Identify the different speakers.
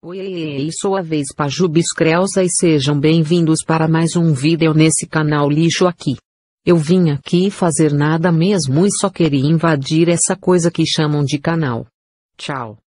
Speaker 1: Oiê, a vez Pajubis Creusa e sejam bem-vindos para mais um vídeo nesse canal lixo aqui. Eu vim aqui fazer nada mesmo e só queria invadir essa coisa que chamam de canal. Tchau.